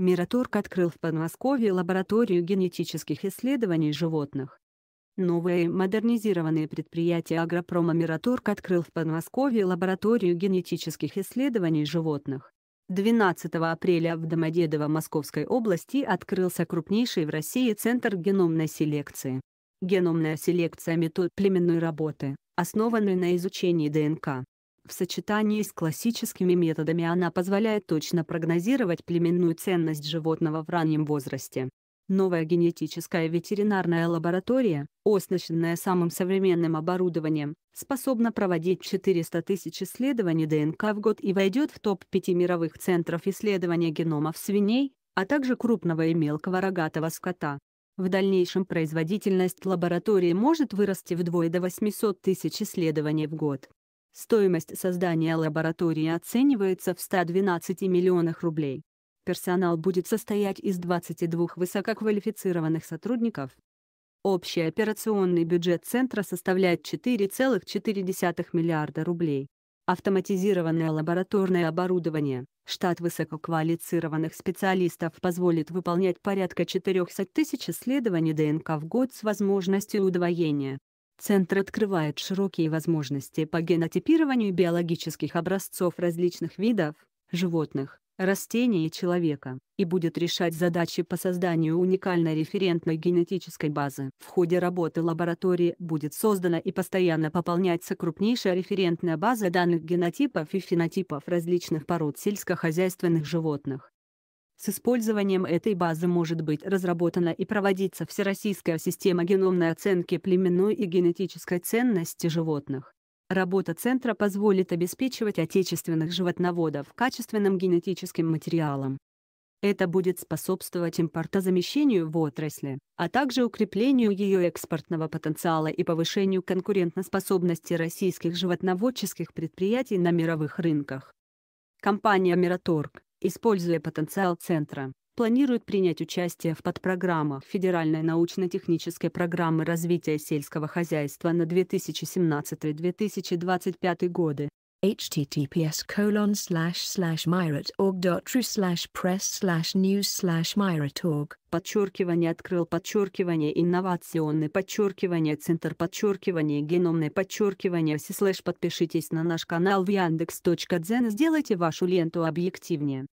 Мираторг открыл в Подмосковье лабораторию генетических исследований животных. Новое модернизированное предприятие агропрома «Мираторг» открыл в Подмосковье лабораторию генетических исследований животных. 12 апреля в Домодедово Московской области открылся крупнейший в России Центр геномной селекции. Геномная селекция – метод племенной работы, основанный на изучении ДНК, в сочетании с классическими методами она позволяет точно прогнозировать племенную ценность животного в раннем возрасте. Новая генетическая ветеринарная лаборатория, оснащенная самым современным оборудованием, способна проводить 400 тысяч исследований ДНК в год и войдет в топ-5 мировых центров исследования геномов свиней, а также крупного и мелкого рогатого скота. В дальнейшем производительность лаборатории может вырасти вдвое до 800 тысяч исследований в год. Стоимость создания лаборатории оценивается в 112 миллионах рублей. Персонал будет состоять из 22 высококвалифицированных сотрудников. Общий операционный бюджет центра составляет 4,4 миллиарда рублей. Автоматизированное лабораторное оборудование, штат высококвалифицированных специалистов позволит выполнять порядка 400 тысяч исследований ДНК в год с возможностью удвоения. Центр открывает широкие возможности по генотипированию биологических образцов различных видов, животных, растений и человека, и будет решать задачи по созданию уникальной референтной генетической базы. В ходе работы лаборатории будет создана и постоянно пополняться крупнейшая референтная база данных генотипов и фенотипов различных пород сельскохозяйственных животных. С использованием этой базы может быть разработана и проводится всероссийская система геномной оценки племенной и генетической ценности животных. Работа центра позволит обеспечивать отечественных животноводов качественным генетическим материалом. Это будет способствовать импортозамещению в отрасли, а также укреплению ее экспортного потенциала и повышению конкурентоспособности российских животноводческих предприятий на мировых рынках. Компания «Мираторг» используя потенциал Центра, планирует принять участие в подпрограммах Федеральной научно-технической программы развития сельского хозяйства на 2017-2025 годы https colon slash slash myratorg.ru slash press slash news slash myratorg. Подчеркивание открыл подчеркивание инновационный подчеркивание центр подчеркивание геномный подчеркивание все слэш подпишитесь на наш канал в яндекс.дзен сделайте вашу ленту объективнее.